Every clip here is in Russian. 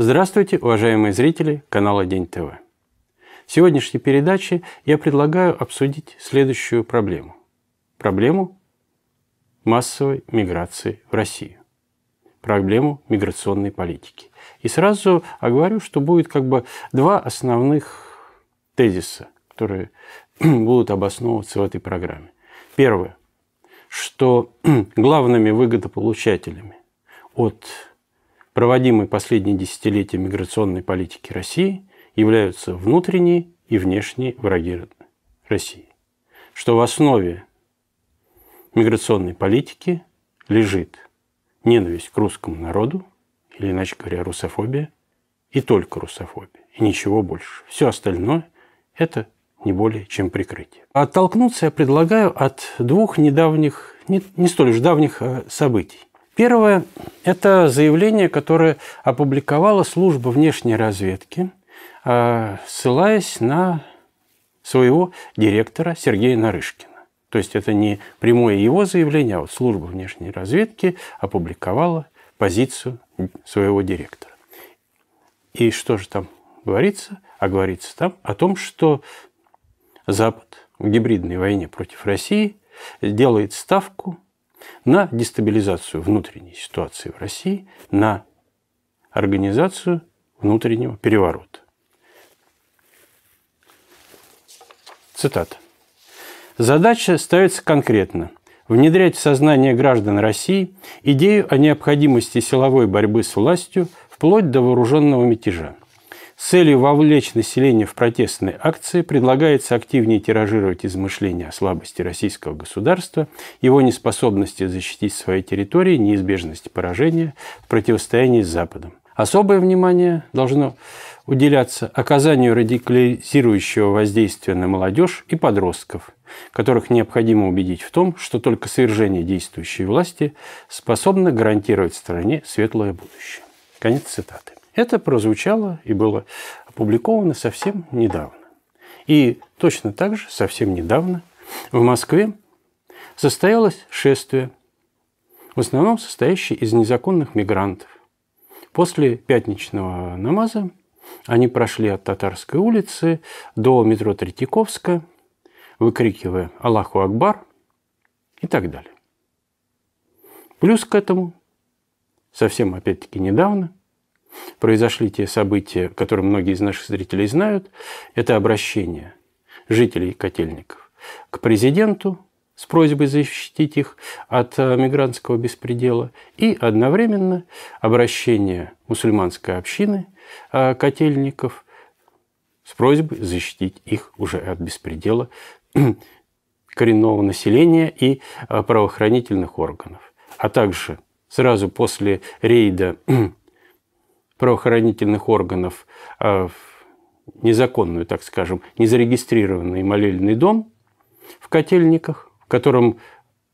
Здравствуйте, уважаемые зрители канала День ТВ. В сегодняшней передаче я предлагаю обсудить следующую проблему. Проблему массовой миграции в Россию. Проблему миграционной политики. И сразу оговорю, что будет как бы два основных тезиса, которые будут обосновываться в этой программе. Первое, что главными выгодополучателями от проводимой последние десятилетия миграционной политики России, являются внутренние и внешние враги России. Что в основе миграционной политики лежит ненависть к русскому народу, или, иначе говоря, русофобия, и только русофобия, и ничего больше. Все остальное – это не более чем прикрытие. Оттолкнуться я предлагаю от двух недавних, не, не столь уж давних э, событий. Первое – это заявление, которое опубликовала служба внешней разведки, а, ссылаясь на своего директора Сергея Нарышкина. То есть это не прямое его заявление, а вот служба внешней разведки опубликовала позицию своего директора. И что же там говорится? А говорится там о том, что Запад в гибридной войне против России делает ставку на дестабилизацию внутренней ситуации в России, на организацию внутреннего переворота. Цитата. Задача ставится конкретно – внедрять в сознание граждан России идею о необходимости силовой борьбы с властью вплоть до вооруженного мятежа – целью вовлечь население в протестные акции предлагается активнее тиражировать измышления о слабости российского государства, его неспособности защитить свои территории, неизбежности поражения в противостоянии с Западом. Особое внимание должно уделяться оказанию радикализирующего воздействия на молодежь и подростков, которых необходимо убедить в том, что только свержение действующей власти способно гарантировать стране светлое будущее. Конец цитаты. Это прозвучало и было опубликовано совсем недавно. И точно так же совсем недавно в Москве состоялось шествие, в основном состоящее из незаконных мигрантов. После пятничного намаза они прошли от Татарской улицы до метро Третьяковска, выкрикивая «Аллаху Акбар» и так далее. Плюс к этому, совсем опять-таки недавно, произошли те события, которые многие из наших зрителей знают, это обращение жителей котельников к президенту с просьбой защитить их от э, мигрантского беспредела и одновременно обращение мусульманской общины э, котельников с просьбой защитить их уже от беспредела коренного населения и э, правоохранительных органов. А также сразу после рейда правоохранительных органов а, в незаконную, так скажем, незарегистрированный молельный дом в Котельниках, в котором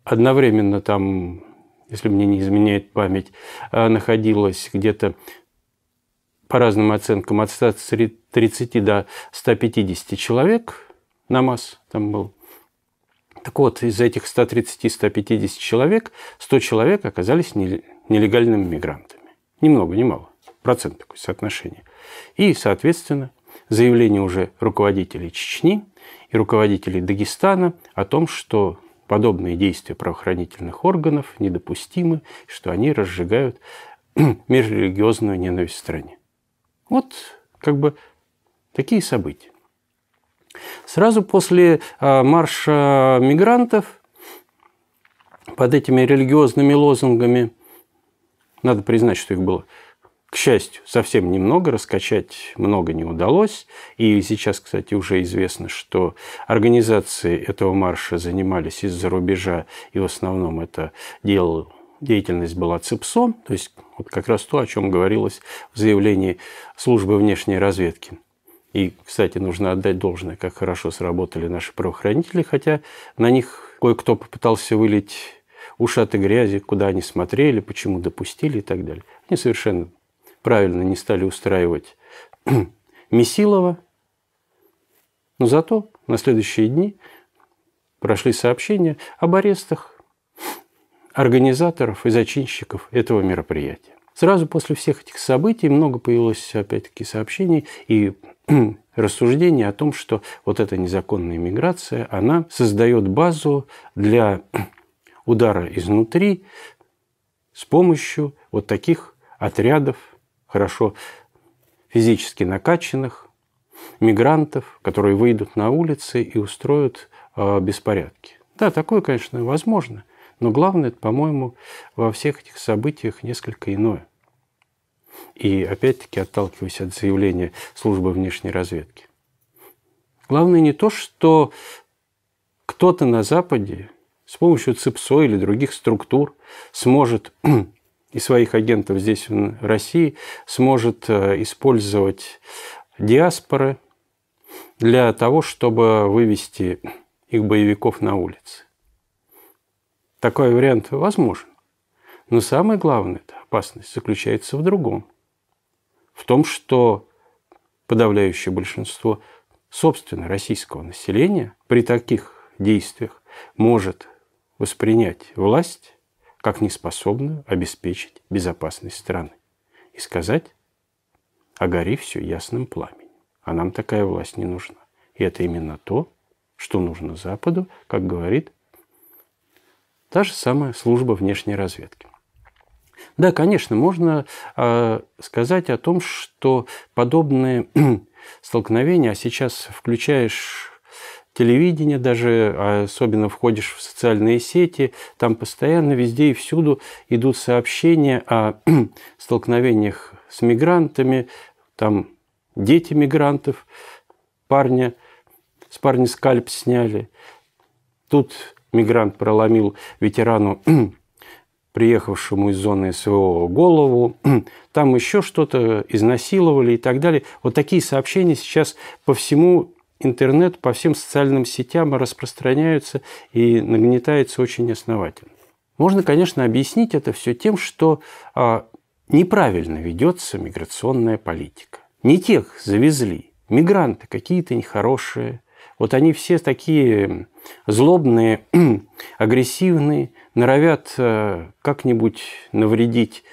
одновременно там, если мне не изменяет память, а, находилось где-то по разным оценкам от 130 до 150 человек на масс там был. Так вот, из этих 130-150 человек 100 человек оказались нелегальными мигрантами. Ни много, ни мало процент такое соотношение. И, соответственно, заявление уже руководителей Чечни и руководителей Дагестана о том, что подобные действия правоохранительных органов недопустимы, что они разжигают межрелигиозную ненависть в стране. Вот как бы такие события. Сразу после а, марша мигрантов под этими религиозными лозунгами, надо признать, что их было к счастью, совсем немного, раскачать много не удалось. И сейчас, кстати, уже известно, что организации этого марша занимались из-за рубежа, и в основном это делал деятельность была ЦИПСО, то есть вот как раз то, о чем говорилось в заявлении службы внешней разведки. И, кстати, нужно отдать должное, как хорошо сработали наши правоохранители, хотя на них кое-кто попытался вылить ушаты грязи, куда они смотрели, почему допустили и так далее. Они совершенно правильно не стали устраивать Месилова. Но зато на следующие дни прошли сообщения об арестах организаторов и зачинщиков этого мероприятия. Сразу после всех этих событий много появилось, опять-таки, сообщений и рассуждений о том, что вот эта незаконная миграция, она создает базу для удара изнутри с помощью вот таких отрядов хорошо физически накачанных мигрантов, которые выйдут на улицы и устроят а, беспорядки. Да, такое, конечно, возможно, но главное, по-моему, во всех этих событиях несколько иное. И опять-таки отталкиваясь от заявления службы внешней разведки. Главное не то, что кто-то на Западе с помощью ЦИПСО или других структур сможет и своих агентов здесь, в России, сможет э, использовать диаспоры для того, чтобы вывести их боевиков на улицы. Такой вариант возможен. Но самое главное опасность заключается в другом. В том, что подавляющее большинство собственно российского населения при таких действиях может воспринять власть как неспособную обеспечить безопасность страны. И сказать, "Огори все ясным пламенем. А нам такая власть не нужна. И это именно то, что нужно Западу, как говорит та же самая служба внешней разведки. Да, конечно, можно э, сказать о том, что подобные столкновения, а сейчас включаешь телевидения даже, а особенно входишь в социальные сети, там постоянно везде и всюду идут сообщения о столкновениях с мигрантами, там дети мигрантов, парня, с парня скальп сняли. Тут мигрант проломил ветерану, приехавшему из зоны своего голову, там еще что-то изнасиловали и так далее. Вот такие сообщения сейчас по всему интернет по всем социальным сетям распространяются и нагнетается очень основательно. Можно, конечно, объяснить это все тем, что а, неправильно ведется миграционная политика. Не тех завезли. Мигранты какие-то нехорошие. Вот они все такие злобные, агрессивные, норовят э, как-нибудь навредить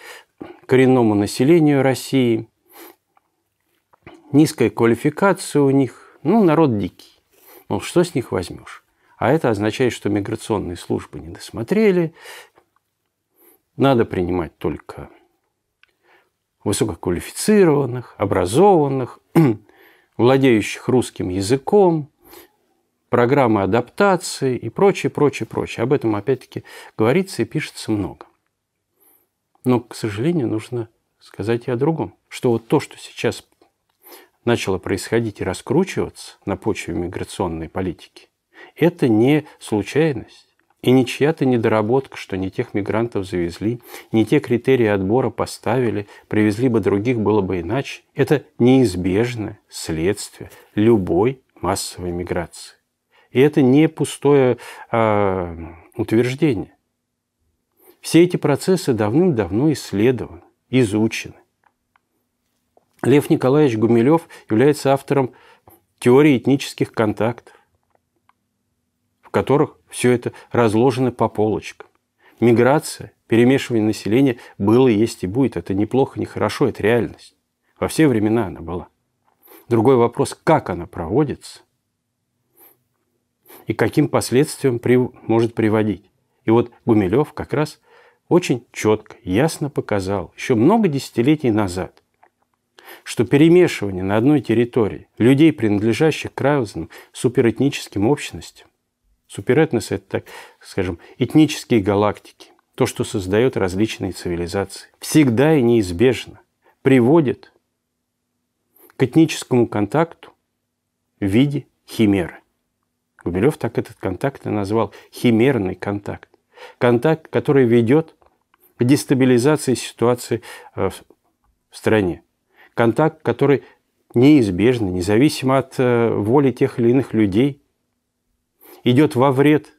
коренному населению России. Низкая квалификация у них, ну, народ дикий. Ну, что с них возьмешь? А это означает, что миграционные службы не досмотрели. Надо принимать только высококвалифицированных, образованных, владеющих русским языком, программы адаптации и прочее, прочее, прочее. Об этом, опять-таки, говорится и пишется много. Но, к сожалению, нужно сказать и о другом, что вот то, что сейчас начало происходить и раскручиваться на почве миграционной политики, это не случайность и не чья-то недоработка, что не тех мигрантов завезли, не те критерии отбора поставили, привезли бы других, было бы иначе. Это неизбежное следствие любой массовой миграции. И это не пустое э, утверждение. Все эти процессы давным-давно исследованы, изучены. Лев Николаевич Гумилев является автором теории этнических контактов, в которых все это разложено по полочкам. Миграция, перемешивание населения было, есть и будет. Это неплохо, не хорошо, это реальность. Во все времена она была. Другой вопрос, как она проводится и каким последствиям при, может приводить. И вот Гумилев как раз очень четко, ясно показал еще много десятилетий назад, что перемешивание на одной территории людей, принадлежащих к разным суперэтническим общностям, суперэтносы – это, так скажем, этнические галактики, то, что создает различные цивилизации, всегда и неизбежно приводит к этническому контакту в виде химеры. Губилев так этот контакт и назвал – химерный контакт. Контакт, который ведет к дестабилизации ситуации э, в стране контакт, который неизбежно, независимо от э, воли тех или иных людей, идет во вред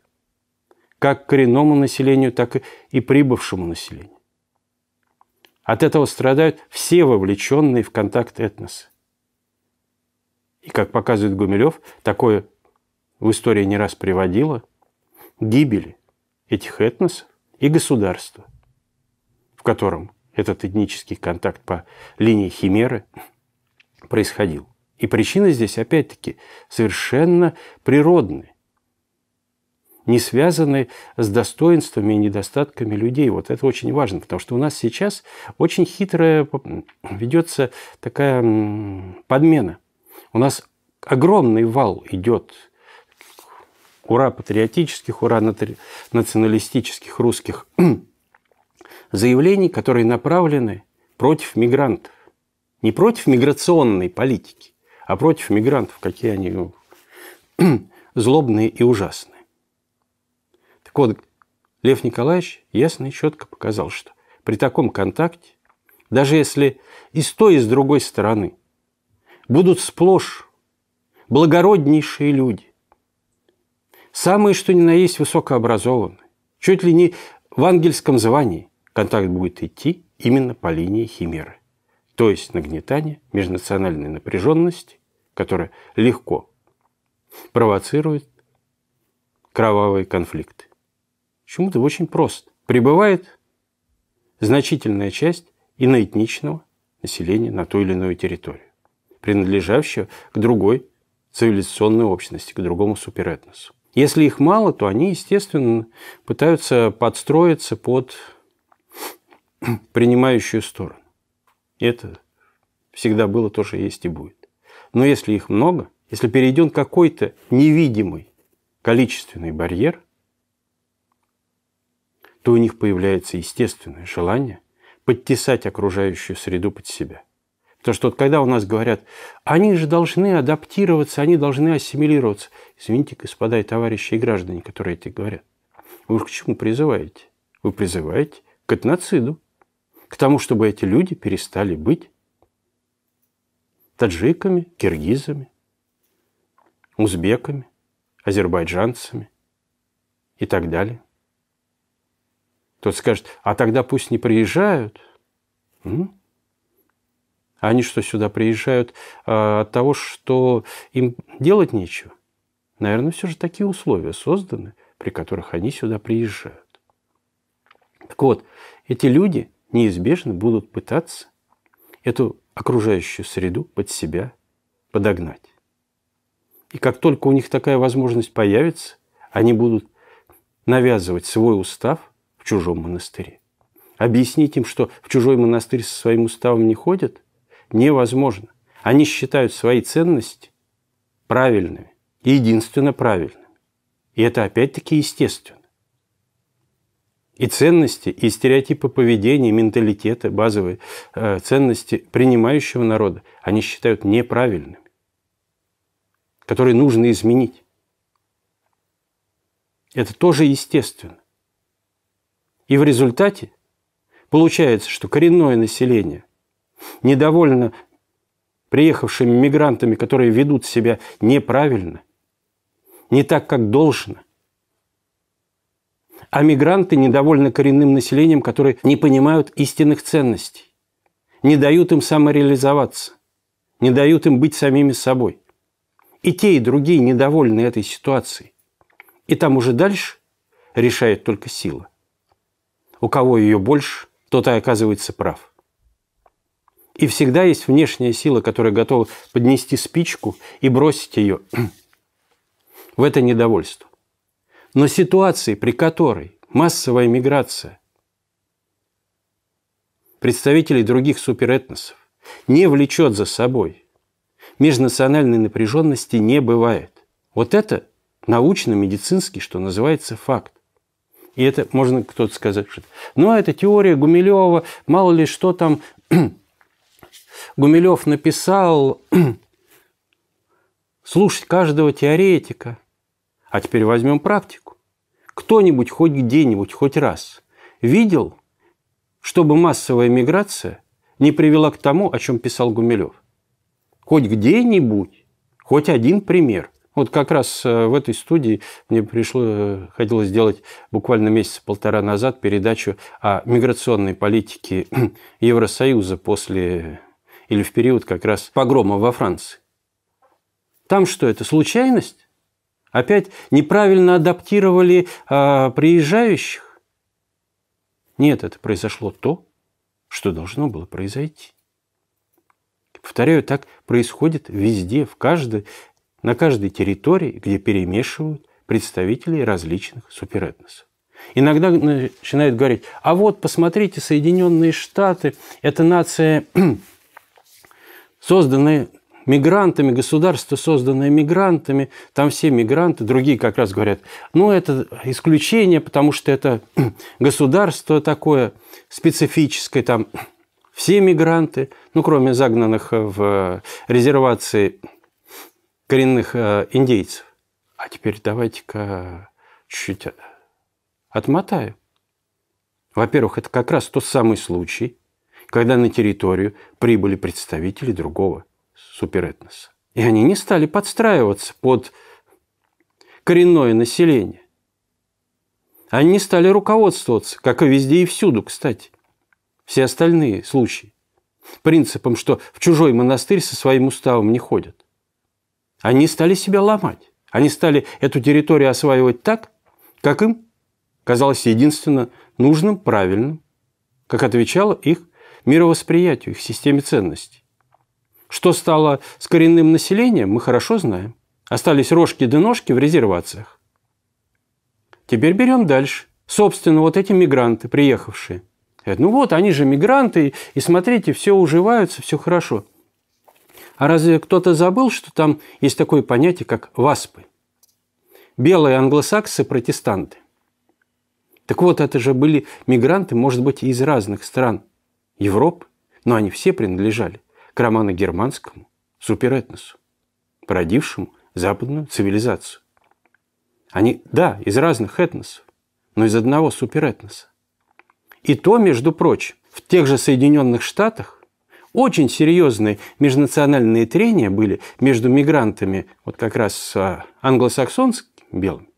как коренному населению, так и прибывшему населению. От этого страдают все вовлеченные в контакт этносы. И, как показывает Гумилев, такое в истории не раз приводило гибели этих этносов и государства, в котором этот этнический контакт по линии Химеры происходил. И причины здесь, опять-таки, совершенно природные, не связаны с достоинствами и недостатками людей. Вот это очень важно, потому что у нас сейчас очень хитрая ведется такая подмена. У нас огромный вал идет ура патриотических, ура националистических русских заявлений, которые направлены против мигрантов. Не против миграционной политики, а против мигрантов, какие они ну, злобные и ужасные. Так вот, Лев Николаевич ясно и четко показал, что при таком контакте, даже если и с той, и с другой стороны будут сплошь благороднейшие люди, самые, что ни на есть, высокообразованные, чуть ли не в ангельском звании, контакт будет идти именно по линии химеры. То есть нагнетание межнациональной напряженности, которая легко провоцирует кровавые конфликты. Почему-то очень просто. Прибывает значительная часть иноэтничного населения на ту или иную территорию, принадлежащего к другой цивилизационной общности, к другому суперэтносу. Если их мало, то они, естественно, пытаются подстроиться под принимающую сторону. Это всегда было, то, что есть и будет. Но если их много, если перейден какой-то невидимый количественный барьер, то у них появляется естественное желание подтесать окружающую среду под себя. Потому что вот когда у нас говорят, они же должны адаптироваться, они должны ассимилироваться. Извините, господа и товарищи и граждане, которые эти говорят. Вы к чему призываете? Вы призываете к этноциду к тому, чтобы эти люди перестали быть таджиками, киргизами, узбеками, азербайджанцами и так далее. Тот скажет, а тогда пусть не приезжают. М? А они что, сюда приезжают а, от того, что им делать нечего? Наверное, все же такие условия созданы, при которых они сюда приезжают. Так вот, эти люди – неизбежно будут пытаться эту окружающую среду под себя подогнать. И как только у них такая возможность появится, они будут навязывать свой устав в чужом монастыре. Объяснить им, что в чужой монастырь со своим уставом не ходят, невозможно. Они считают свои ценности правильными, единственно правильными. И это опять-таки естественно. И ценности, и стереотипы поведения, менталитета, базовые э, ценности принимающего народа, они считают неправильными, которые нужно изменить. Это тоже естественно. И в результате получается, что коренное население недовольно приехавшими мигрантами, которые ведут себя неправильно, не так, как должно, а мигранты недовольны коренным населением, которые не понимают истинных ценностей, не дают им самореализоваться, не дают им быть самими собой. И те, и другие недовольны этой ситуацией. И там уже дальше решает только сила. У кого ее больше, тот и оказывается прав. И всегда есть внешняя сила, которая готова поднести спичку и бросить ее в это недовольство но ситуации, при которой массовая миграция представителей других суперэтносов не влечет за собой, межнациональной напряженности не бывает. Вот это научно-медицинский, что называется, факт. И это можно кто-то сказать, что ну, а это теория Гумилева, мало ли что там Гумилев написал, слушать каждого теоретика. А теперь возьмем практику. Кто-нибудь хоть где-нибудь, хоть раз видел, чтобы массовая миграция не привела к тому, о чем писал Гумилев? Хоть где-нибудь, хоть один пример. Вот как раз э, в этой студии мне пришло, э, хотелось сделать буквально месяца-полтора назад передачу о миграционной политике Евросоюза после или в период как раз погрома во Франции. Там что, это случайность? Опять неправильно адаптировали а, приезжающих? Нет, это произошло то, что должно было произойти. Повторяю, так происходит везде, в каждой, на каждой территории, где перемешивают представителей различных суперэтносов. Иногда начинают говорить, а вот посмотрите, Соединенные Штаты, это нация, созданная мигрантами, государство, созданное мигрантами, там все мигранты, другие как раз говорят, ну, это исключение, потому что это государство такое специфическое, там все мигранты, ну, кроме загнанных э, в резервации коренных э, индейцев. А теперь давайте-ка чуть-чуть отмотаю. Во-первых, это как раз тот самый случай, когда на территорию прибыли представители другого суперэтноса. И они не стали подстраиваться под коренное население. Они не стали руководствоваться, как и везде и всюду, кстати. Все остальные случаи. Принципом, что в чужой монастырь со своим уставом не ходят. Они стали себя ломать. Они стали эту территорию осваивать так, как им казалось единственно нужным, правильным, как отвечало их мировосприятию, их системе ценностей. Что стало с коренным населением, мы хорошо знаем. Остались рожки да ножки в резервациях. Теперь берем дальше. Собственно, вот эти мигранты, приехавшие. Говорят, ну вот, они же мигранты, и смотрите, все уживаются, все хорошо. А разве кто-то забыл, что там есть такое понятие, как васпы? Белые англосаксы – протестанты. Так вот, это же были мигранты, может быть, из разных стран Европы, но они все принадлежали к романо-германскому суперэтносу, породившему западную цивилизацию. Они, да, из разных этносов, но из одного суперэтноса. И то, между прочим, в тех же Соединенных Штатах очень серьезные межнациональные трения были между мигрантами вот как раз а, англосаксонскими белыми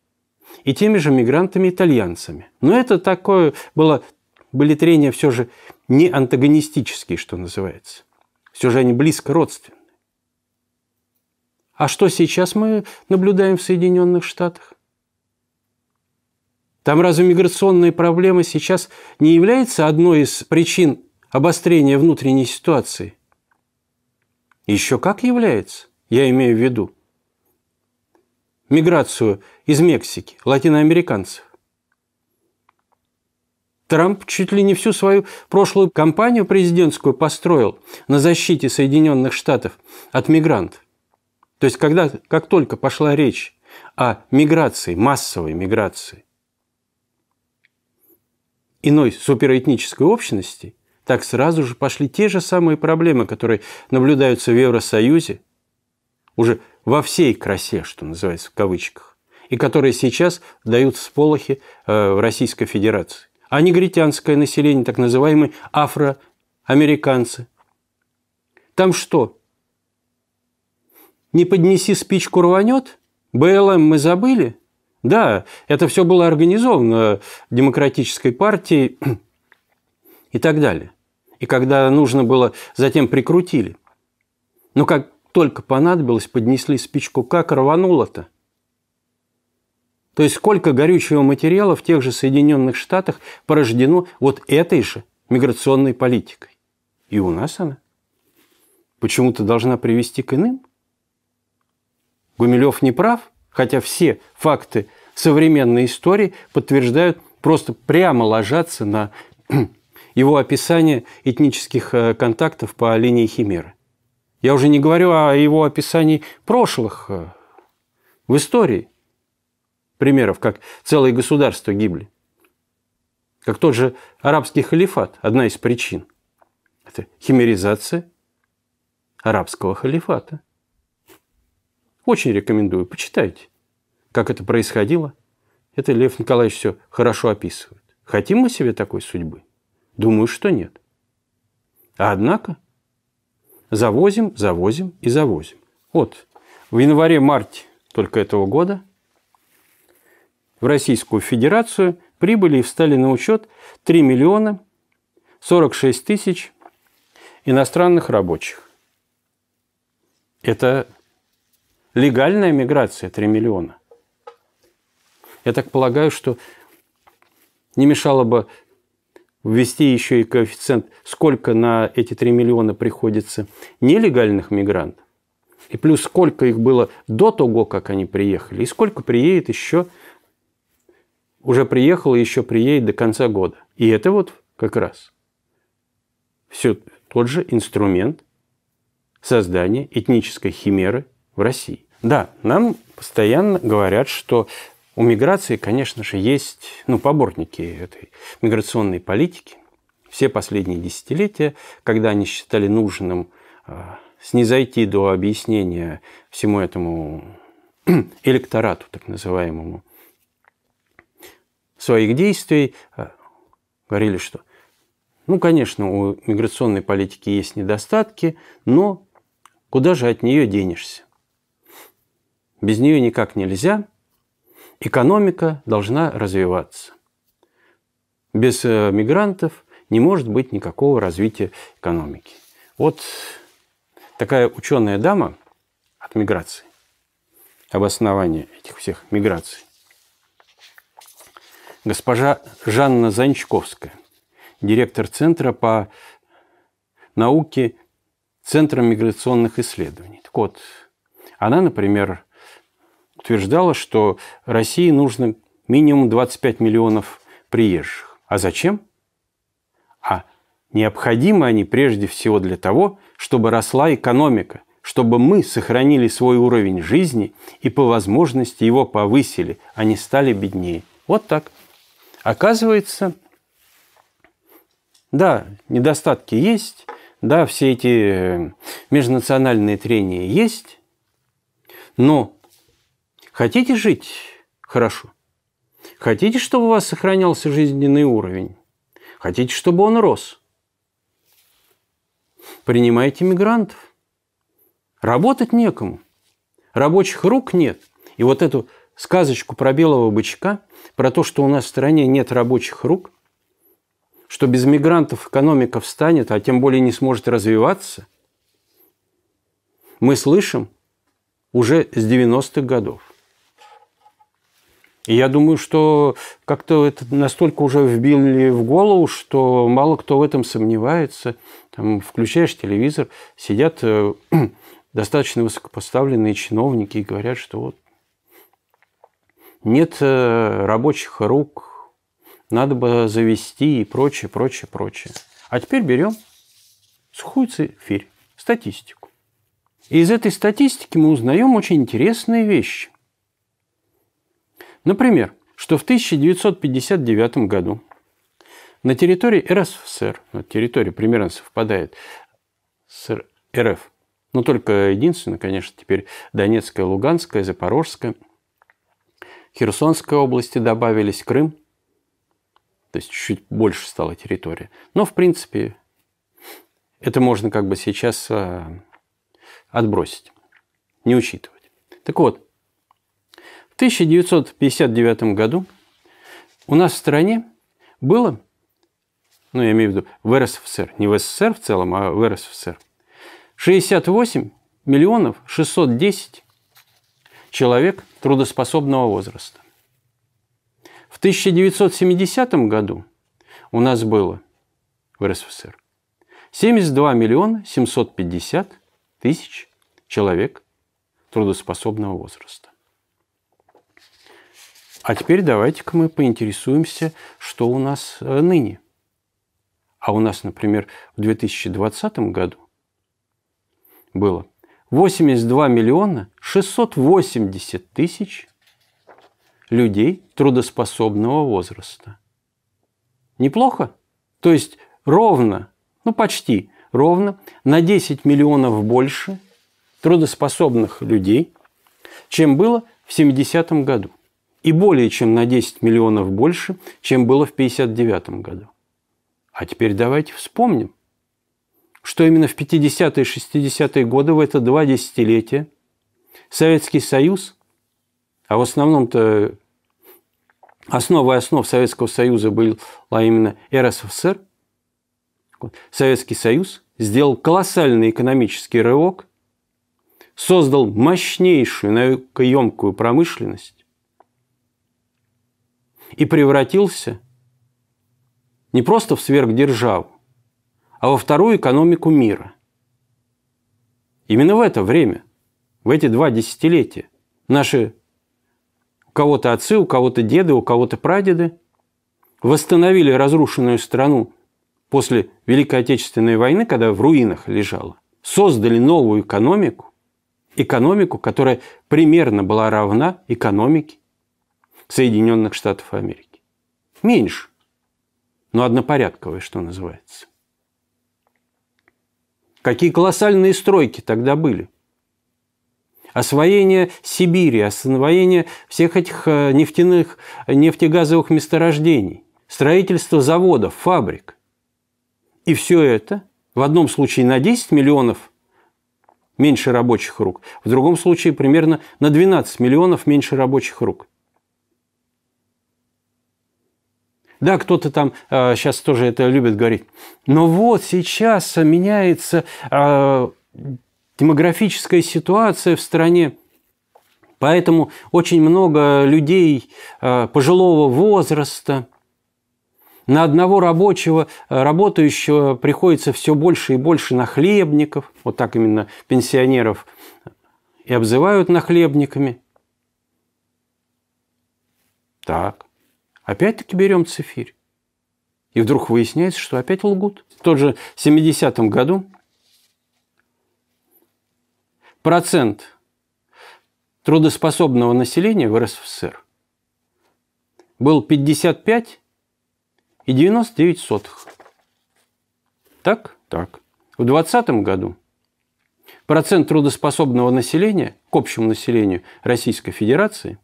и теми же мигрантами-итальянцами. Но это такое было, были трения все же не антагонистические, что называется. Все же они близко родственны. А что сейчас мы наблюдаем в Соединенных Штатах? Там разве миграционные проблемы сейчас не является одной из причин обострения внутренней ситуации? Еще как является, я имею в виду. Миграцию из Мексики, латиноамериканцев. Трамп чуть ли не всю свою прошлую кампанию президентскую построил на защите Соединенных Штатов от мигрантов. То есть, когда, как только пошла речь о миграции, массовой миграции иной суперэтнической общности, так сразу же пошли те же самые проблемы, которые наблюдаются в Евросоюзе, уже во всей красе, что называется в кавычках, и которые сейчас дают всполохи в э, Российской Федерации а негритянское население, так называемые афроамериканцы. Там что? Не поднеси спичку рванет? БЛМ мы забыли? Да, это все было организовано демократической партией и так далее. И когда нужно было, затем прикрутили. Но как только понадобилось, поднесли спичку, как рвануло-то? То есть сколько горючего материала в тех же Соединенных Штатах порождено вот этой же миграционной политикой. И у нас она почему-то должна привести к иным. Гумилев не прав, хотя все факты современной истории подтверждают, просто прямо ложатся на его описание этнических э, контактов по линии Химеры. Я уже не говорю о его описании прошлых э, в истории – примеров, как целые государства гибли. Как тот же арабский халифат, одна из причин. Это химеризация арабского халифата. Очень рекомендую, почитайте, как это происходило. Это Лев Николаевич все хорошо описывает. Хотим мы себе такой судьбы? Думаю, что нет. А однако завозим, завозим и завозим. Вот в январе-марте только этого года – в Российскую Федерацию прибыли и встали на учет 3 миллиона 46 тысяч иностранных рабочих. Это легальная миграция 3 миллиона. Я так полагаю, что не мешало бы ввести еще и коэффициент, сколько на эти 3 миллиона приходится нелегальных мигрантов, и плюс сколько их было до того, как они приехали, и сколько приедет еще уже приехал и еще приедет до конца года. И это вот как раз все тот же инструмент создания этнической химеры в России. Да, нам постоянно говорят, что у миграции, конечно же, есть ну, поборники этой миграционной политики. Все последние десятилетия, когда они считали нужным а, снизойти до объяснения всему этому электорату, так называемому, своих действий, э, говорили, что, ну, конечно, у миграционной политики есть недостатки, но куда же от нее денешься? Без нее никак нельзя. Экономика должна развиваться. Без э, мигрантов не может быть никакого развития экономики. Вот такая ученая дама от миграции, обоснование этих всех миграций госпожа Жанна Занчковская, директор Центра по науке Центра миграционных исследований. Так вот, она, например, утверждала, что России нужно минимум 25 миллионов приезжих. А зачем? А необходимы они прежде всего для того, чтобы росла экономика, чтобы мы сохранили свой уровень жизни и по возможности его повысили, а не стали беднее. Вот так. Оказывается, да, недостатки есть, да, все эти э, межнациональные трения есть, но хотите жить хорошо, хотите, чтобы у вас сохранялся жизненный уровень, хотите, чтобы он рос, принимайте мигрантов. Работать некому, рабочих рук нет. И вот эту сказочку про белого бычка, про то, что у нас в стране нет рабочих рук, что без мигрантов экономика встанет, а тем более не сможет развиваться, мы слышим уже с 90-х годов. И я думаю, что как-то это настолько уже вбили в голову, что мало кто в этом сомневается. Там включаешь телевизор, сидят э, достаточно высокопоставленные чиновники и говорят, что вот нет э, рабочих рук, надо бы завести и прочее, прочее, прочее. А теперь берем сухую цифирь, статистику. И из этой статистики мы узнаем очень интересные вещи. Например, что в 1959 году на территории РСФСР, на ну, территории примерно совпадает с РФ, но только единственное, конечно, теперь Донецкая, Луганская, Запорожская – Херсонской области добавились, Крым. То есть чуть больше стала территория. Но, в принципе, это можно как бы сейчас а, отбросить, не учитывать. Так вот, в 1959 году у нас в стране было, ну, я имею в виду в РСФСР, не в СССР в целом, а в РСФСР, 68 миллионов 610 человек трудоспособного возраста. В 1970 году у нас было в РСФСР 72 миллиона 750 тысяч человек трудоспособного возраста. А теперь давайте-ка мы поинтересуемся, что у нас э, ныне. А у нас, например, в 2020 году было 82 миллиона 680 тысяч людей трудоспособного возраста. Неплохо? То есть ровно, ну почти ровно, на 10 миллионов больше трудоспособных людей, чем было в 70 м году. И более чем на 10 миллионов больше, чем было в 59 м году. А теперь давайте вспомним, что именно в 50-е и 60-е годы, в это два десятилетия, Советский Союз, а в основном-то основой основ Советского Союза была именно РСФСР, Советский Союз сделал колоссальный экономический рывок, создал мощнейшую наукоемкую промышленность и превратился не просто в сверхдержаву, а во вторую – экономику мира. Именно в это время, в эти два десятилетия, наши у кого-то отцы, у кого-то деды, у кого-то прадеды восстановили разрушенную страну после Великой Отечественной войны, когда в руинах лежала, создали новую экономику, экономику, которая примерно была равна экономике Соединенных Штатов Америки. Меньше, но однопорядковая, что называется. Какие колоссальные стройки тогда были. Освоение Сибири, освоение всех этих э, нефтяных, нефтегазовых месторождений, строительство заводов, фабрик. И все это в одном случае на 10 миллионов меньше рабочих рук, в другом случае примерно на 12 миллионов меньше рабочих рук – Да, кто-то там сейчас а, тоже это любит говорить. Но вот сейчас меняется а, демографическая ситуация в стране. Поэтому очень много людей а, пожилого возраста, на одного рабочего, работающего приходится все больше и больше нахлебников, вот так именно пенсионеров и обзывают нахлебниками. Так. Опять-таки берем цифирь. И вдруг выясняется, что опять лгут. В тот же 70-м году процент трудоспособного населения в РСФСР был 55 и 99 сотых. Так? Так. В 2020 году процент трудоспособного населения к общему населению Российской Федерации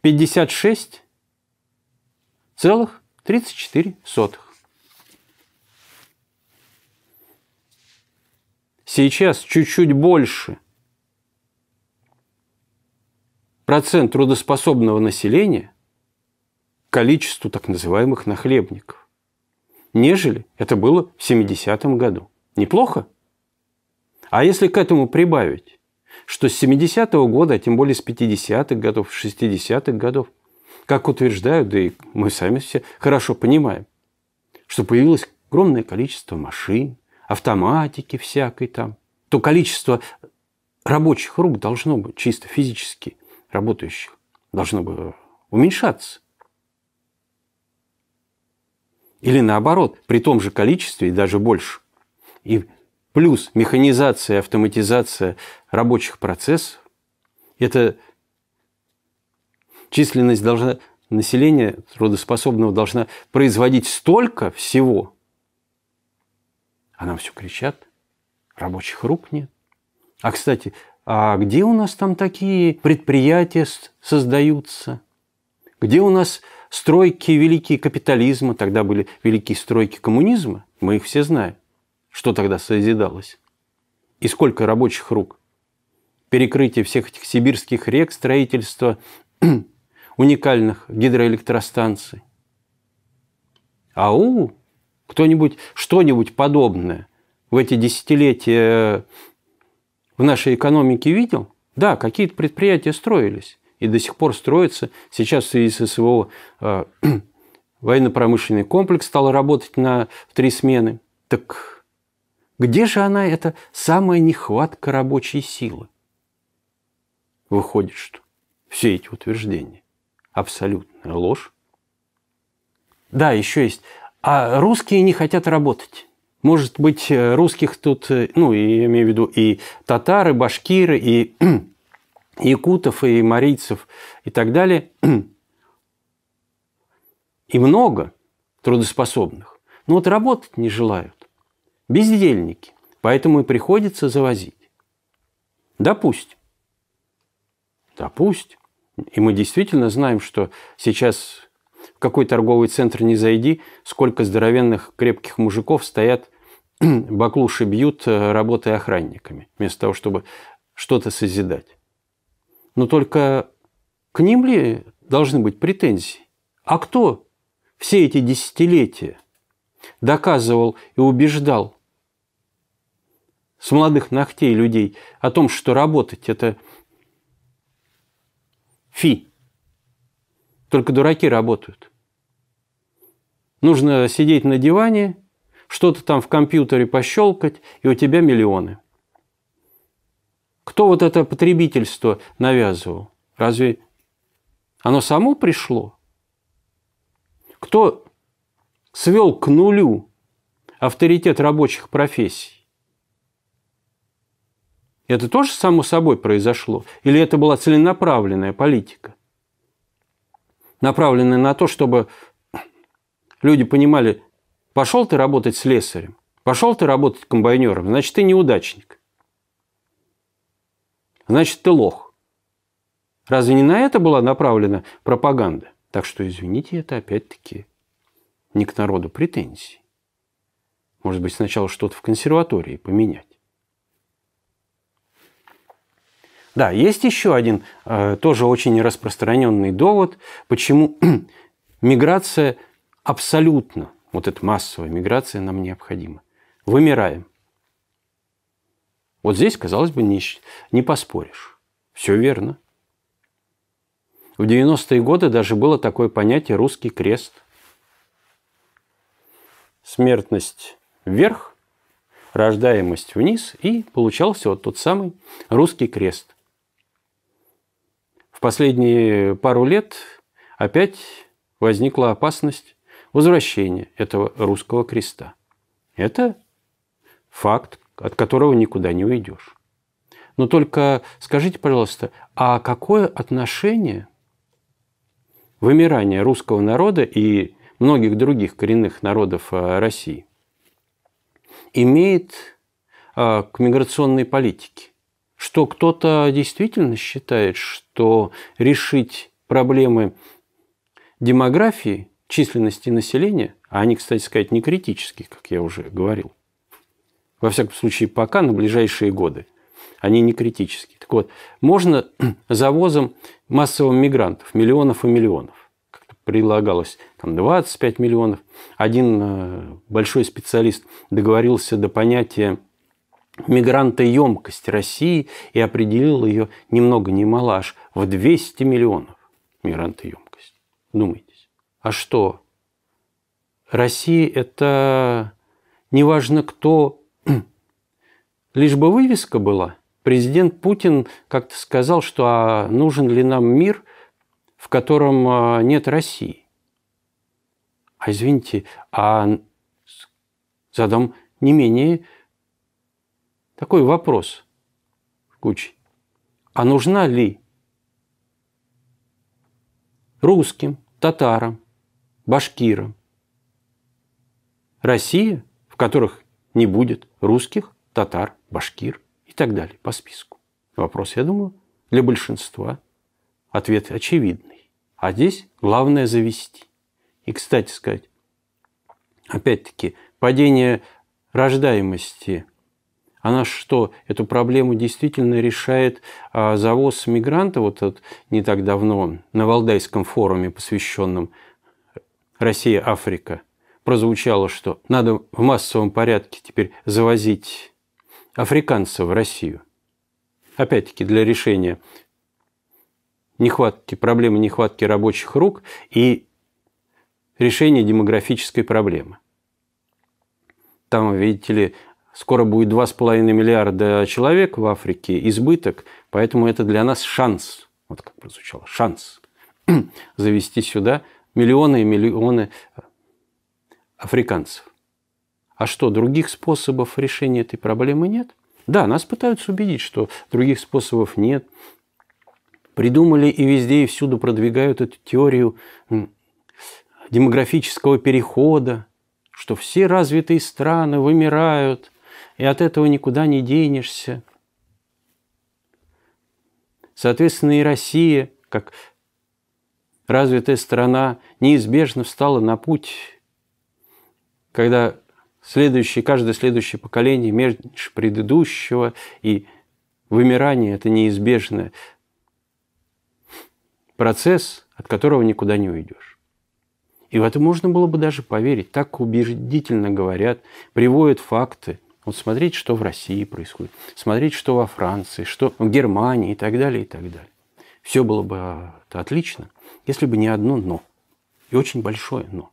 56 0,34. Сейчас чуть-чуть больше процент трудоспособного населения количеству так называемых нахлебников, нежели это было в 70-м году. Неплохо? А если к этому прибавить, что с 70-го года, а тем более с 50-х годов, 60-х годов – как утверждают, да и мы сами все хорошо понимаем, что появилось огромное количество машин, автоматики всякой там, то количество рабочих рук должно быть чисто физически работающих должно бы уменьшаться. Или наоборот, при том же количестве и даже больше. И плюс механизация, автоматизация рабочих процессов – это численность должна, населения трудоспособного должна производить столько всего. А нам все кричат, рабочих рук нет. А, кстати, а где у нас там такие предприятия создаются? Где у нас стройки великие капитализма? Тогда были великие стройки коммунизма. Мы их все знаем. Что тогда созидалось? И сколько рабочих рук? Перекрытие всех этих сибирских рек, строительство уникальных гидроэлектростанций. Ау, кто-нибудь, что-нибудь подобное в эти десятилетия э, в нашей экономике видел? Да, какие-то предприятия строились и до сих пор строятся. Сейчас в связи с СВО военно-промышленный комплекс стал работать на в три смены. Так где же она, эта самая нехватка рабочей силы? Выходит, что все эти утверждения абсолютная ложь. Да, еще есть. А русские не хотят работать. Может быть, э, русских тут, э, ну, я имею в виду и татары, башкиры, и якутов, и марийцев, и так далее. И много трудоспособных. Но вот работать не желают. Бездельники. Поэтому и приходится завозить. Допустим. Допустим. И мы действительно знаем, что сейчас в какой торговый центр не зайди, сколько здоровенных крепких мужиков стоят, баклуши бьют, э, работая охранниками, вместо того, чтобы что-то созидать. Но только к ним ли должны быть претензии? А кто все эти десятилетия доказывал и убеждал с молодых ногтей людей о том, что работать – это – фи. Только дураки работают. Нужно сидеть на диване, что-то там в компьютере пощелкать, и у тебя миллионы. Кто вот это потребительство навязывал? Разве оно само пришло? Кто свел к нулю авторитет рабочих профессий? Это тоже само собой произошло? Или это была целенаправленная политика? Направленная на то, чтобы люди понимали, пошел ты работать с слесарем, пошел ты работать комбайнером, значит, ты неудачник. Значит, ты лох. Разве не на это была направлена пропаганда? Так что, извините, это опять-таки не к народу претензий. Может быть, сначала что-то в консерватории поменять. Да, есть еще один э, тоже очень распространенный довод, почему миграция абсолютно, вот эта массовая миграция нам необходима. Вымираем. Вот здесь, казалось бы, не, не поспоришь. Все верно. В 90-е годы даже было такое понятие «русский крест». Смертность вверх, рождаемость вниз, и получался вот тот самый русский крест в последние пару лет опять возникла опасность возвращения этого русского креста. Это факт, от которого никуда не уйдешь. Но только скажите, пожалуйста, а какое отношение вымирание русского народа и многих других коренных народов э, России имеет э, к миграционной политике? что кто-то действительно считает, что решить проблемы демографии, численности населения, а они, кстати сказать, не критические, как я уже говорил, во всяком случае, пока на ближайшие годы, они не критические. Так вот, можно завозом массовых мигрантов, миллионов и миллионов, предлагалось то прилагалось там 25 миллионов. Один э, большой специалист договорился до понятия мигрантоемкость России и определил ее ни много ни мало, аж в 200 миллионов мигрантоемкость. Думайтесь. А что? Россия – это неважно кто, лишь бы вывеска была. Президент Путин как-то сказал, что а нужен ли нам мир, в котором а, нет России. А извините, а задам не менее такой вопрос кучей. А нужна ли русским, татарам, башкирам Россия, в которых не будет русских, татар, башкир и так далее по списку? Вопрос, я думаю, для большинства ответ очевидный. А здесь главное завести. И, кстати сказать, опять-таки, падение рождаемости она что, эту проблему действительно решает а, завоз мигрантов вот этот, не так давно на Валдайском форуме, посвященном Россия-Африка, прозвучало, что надо в массовом порядке теперь завозить африканцев в Россию. Опять-таки для решения нехватки, проблемы нехватки рабочих рук и решения демографической проблемы. Там, видите ли, скоро будет 2,5 миллиарда человек в Африке, избыток, поэтому это для нас шанс, вот как прозвучало, шанс завести сюда миллионы и миллионы э, африканцев. А что, других способов решения этой проблемы нет? Да, нас пытаются убедить, что других способов нет. Придумали и везде и всюду продвигают эту теорию демографического перехода, что все развитые страны вымирают, и от этого никуда не денешься. Соответственно, и Россия, как развитая страна, неизбежно встала на путь, когда следующее, каждое следующее поколение меньше предыдущего, и вымирание – это неизбежное процесс, от которого никуда не уйдешь. И в это можно было бы даже поверить. Так убедительно говорят, приводят факты. Вот смотреть, что в России происходит, смотреть, что во Франции, что в Германии и так далее, и так далее. Все было бы а, отлично, если бы не одно «но». И очень большое «но».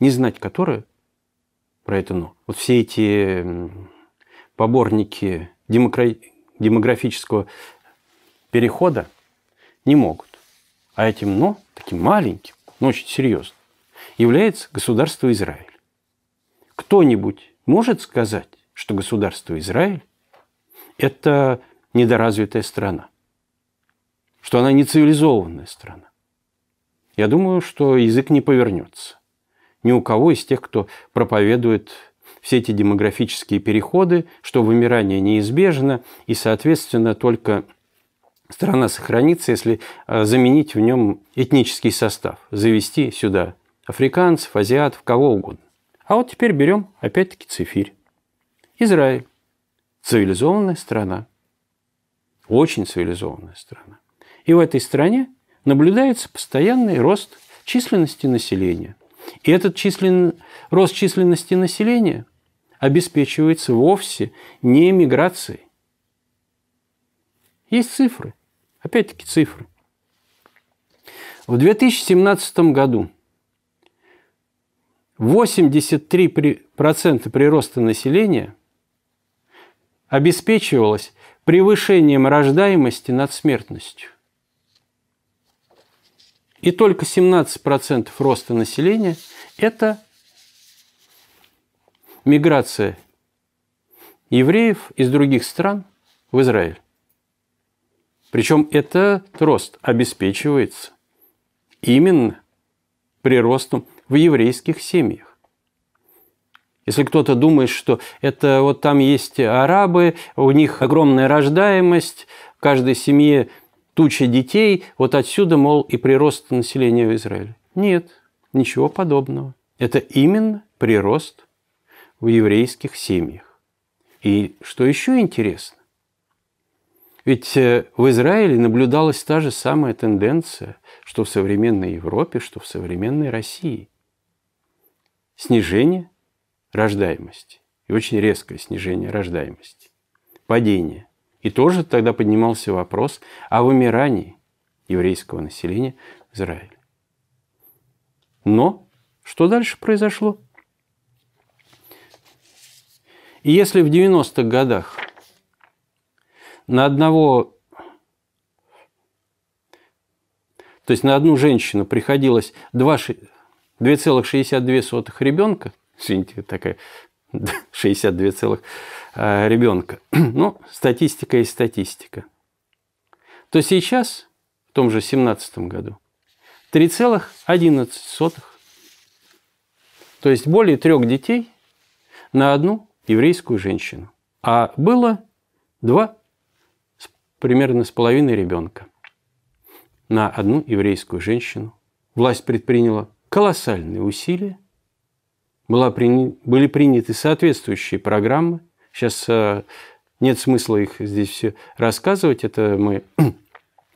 Не знать которое про это «но». Вот все эти поборники демокра... демографического перехода не могут. А этим «но», таким маленьким, но очень серьезным, является государство Израиль. Кто-нибудь может сказать, что государство Израиль – это недоразвитая страна, что она не цивилизованная страна. Я думаю, что язык не повернется. Ни у кого из тех, кто проповедует все эти демографические переходы, что вымирание неизбежно, и, соответственно, только страна сохранится, если а, заменить в нем этнический состав, завести сюда африканцев, азиатов, кого угодно. А вот теперь берем опять-таки цифирь. Израиль. Цивилизованная страна. Очень цивилизованная страна. И в этой стране наблюдается постоянный рост численности населения. И этот числен... рост численности населения обеспечивается вовсе не миграцией. Есть цифры. Опять-таки цифры. В 2017 году 83% процента прироста населения обеспечивалось превышением рождаемости над смертностью. И только 17% роста населения – это миграция евреев из других стран в Израиль. Причем этот рост обеспечивается именно приростом в еврейских семьях. Если кто-то думает, что это вот там есть арабы, у них огромная рождаемость, в каждой семье туча детей, вот отсюда, мол, и прирост населения в Израиле. Нет, ничего подобного. Это именно прирост в еврейских семьях. И что еще интересно, ведь э, в Израиле наблюдалась та же самая тенденция, что в современной Европе, что в современной России. Снижение рождаемости. И очень резкое снижение рождаемости. Падение. И тоже тогда поднимался вопрос о вымирании еврейского населения в Израиле. Но что дальше произошло? И если в 90-х годах на одного, то есть на одну женщину приходилось 2,62 ребенка, Извините, такая 62 целых э, ребенка. Но ну, статистика и статистика. То сейчас, в том же 17 году, 3,11. То есть более трех детей на одну еврейскую женщину. А было два примерно с половиной ребенка на одну еврейскую женщину. Власть предприняла колоссальные усилия – была, были приняты соответствующие программы. Сейчас э, нет смысла их здесь все рассказывать. Это мы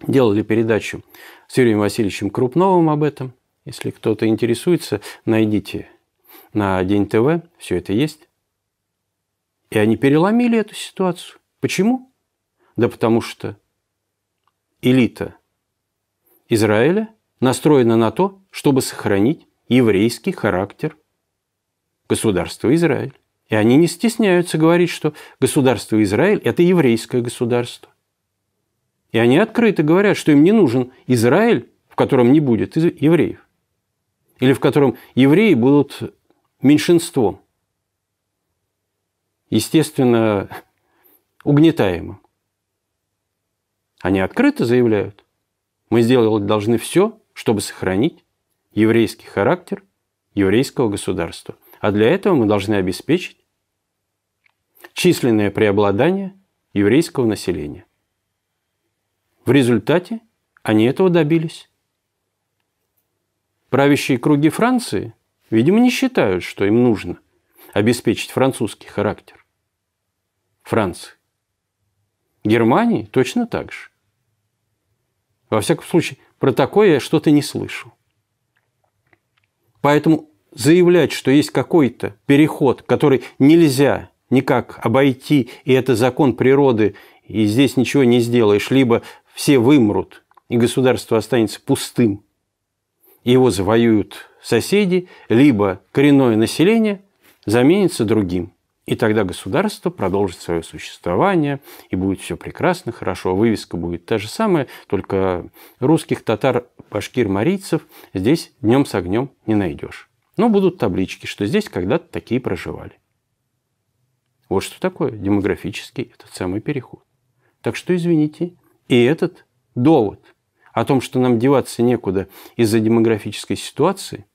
делали передачу с Юрием Васильевичем Крупновым об этом. Если кто-то интересуется, найдите на День ТВ, все это есть. И они переломили эту ситуацию. Почему? Да потому что элита Израиля настроена на то, чтобы сохранить еврейский характер государство Израиль. И они не стесняются говорить, что государство Израиль – это еврейское государство. И они открыто говорят, что им не нужен Израиль, в котором не будет евреев. Или в котором евреи будут меньшинством. Естественно, угнетаемым. Они открыто заявляют, мы сделали должны все, чтобы сохранить еврейский характер еврейского государства. А для этого мы должны обеспечить численное преобладание еврейского населения. В результате они этого добились. Правящие круги Франции, видимо, не считают, что им нужно обеспечить французский характер. Франции. Германии точно так же. Во всяком случае, про такое я что-то не слышал. Поэтому заявлять, что есть какой-то переход, который нельзя никак обойти, и это закон природы, и здесь ничего не сделаешь, либо все вымрут, и государство останется пустым, его завоюют соседи, либо коренное население заменится другим. И тогда государство продолжит свое существование, и будет все прекрасно, хорошо, вывеска будет та же самая, только русских, татар, башкир, марийцев здесь днем с огнем не найдешь. Но будут таблички, что здесь когда-то такие проживали. Вот что такое демографический этот самый переход. Так что извините, и этот довод о том, что нам деваться некуда из-за демографической ситуации,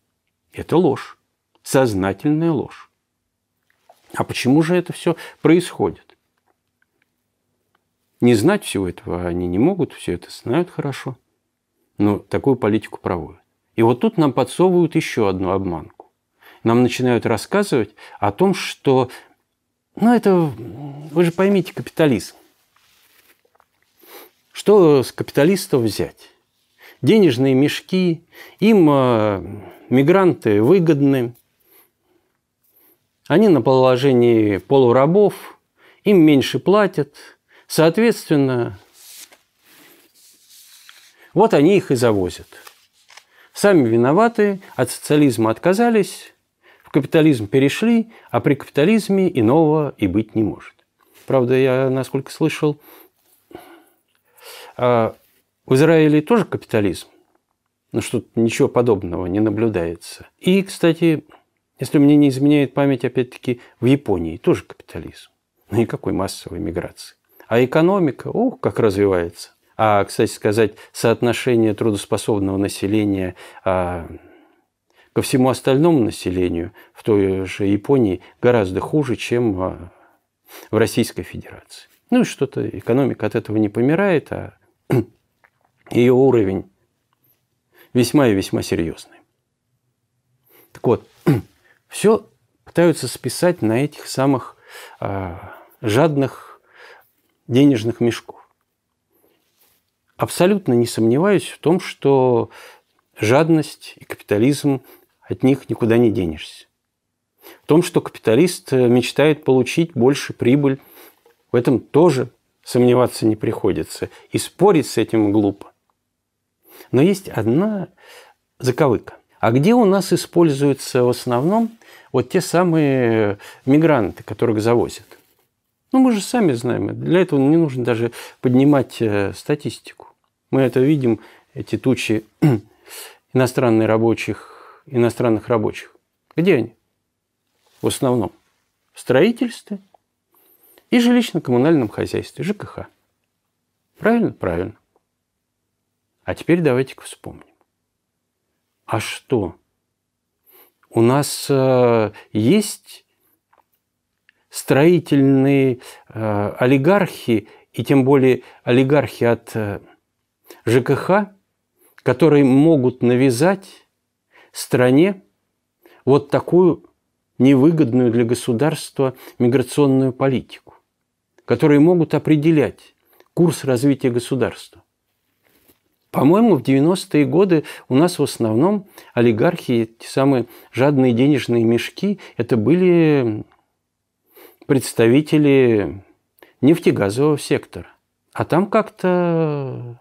это ложь, сознательная ложь. А почему же это все происходит? Не знать всего этого они не могут, все это знают хорошо, но такую политику проводят. И вот тут нам подсовывают еще одну обманку. Нам начинают рассказывать о том, что, ну это, вы же поймите, капитализм. Что с капиталистов взять? Денежные мешки, им э, мигранты выгодны, они на положении полурабов, им меньше платят, соответственно, вот они их и завозят – Сами виноваты, от социализма отказались, в капитализм перешли, а при капитализме иного и быть не может. Правда, я, насколько слышал, а, в Израиле тоже капитализм, но что-то ничего подобного не наблюдается. И, кстати, если мне не изменяет память, опять-таки, в Японии тоже капитализм. Но ну никакой массовой миграции. А экономика, ух, как развивается. А, кстати сказать, соотношение трудоспособного населения а, ко всему остальному населению в той же Японии гораздо хуже, чем а, в Российской Федерации. Ну и что-то экономика от этого не помирает, а ее уровень весьма и весьма серьезный. Так вот, все пытаются списать на этих самых а, жадных денежных мешков абсолютно не сомневаюсь в том, что жадность и капитализм от них никуда не денешься. В том, что капиталист э, мечтает получить больше прибыль, в этом тоже сомневаться не приходится. И спорить с этим глупо. Но есть одна заковыка. А где у нас используются в основном вот те самые мигранты, которых завозят? Ну, мы же сами знаем, для этого не нужно даже поднимать э, статистику. Мы это видим, эти тучи иностранных рабочих, иностранных рабочих. Где они? В основном в строительстве и жилищно-коммунальном хозяйстве, ЖКХ. Правильно? Правильно. А теперь давайте-ка вспомним. А что? У нас э, есть строительные э, олигархи, и тем более олигархи от э, ЖКХ, которые могут навязать стране вот такую невыгодную для государства миграционную политику, которые могут определять курс развития государства. По-моему, в 90-е годы у нас в основном олигархи, те самые жадные денежные мешки, это были представители нефтегазового сектора. А там как-то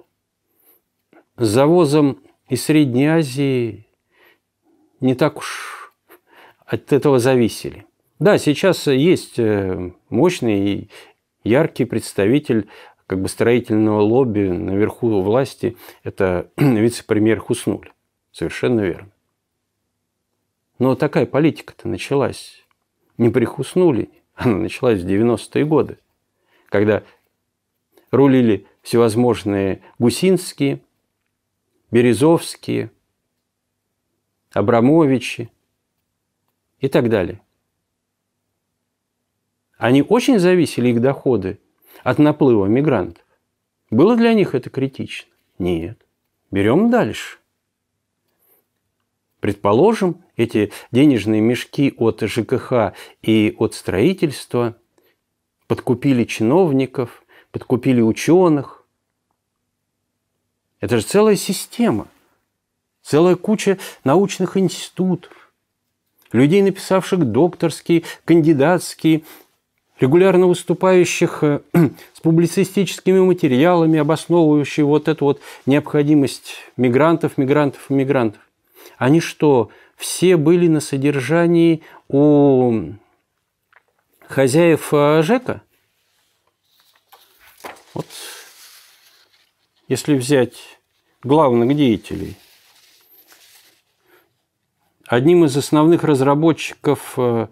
завозом из Средней Азии не так уж от этого зависели. Да, сейчас есть э, мощный и яркий представитель как бы строительного лобби наверху власти – это вице-премьер Хуснуль. Совершенно верно. Но такая политика-то началась не при хуснули, она началась в 90-е годы, когда рулили всевозможные гусинские – Березовские, Абрамовичи и так далее. Они очень зависели их доходы от наплыва мигрантов. Было для них это критично? Нет. Берем дальше. Предположим, эти денежные мешки от ЖКХ и от строительства подкупили чиновников, подкупили ученых, это же целая система, целая куча научных институтов, людей, написавших докторские, кандидатские, регулярно выступающих э, с публицистическими материалами, обосновывающих вот эту вот необходимость мигрантов, мигрантов мигрантов. Они что, все были на содержании у хозяев э, ЖЭКа? Вот если взять главных деятелей, одним из основных разработчиков э,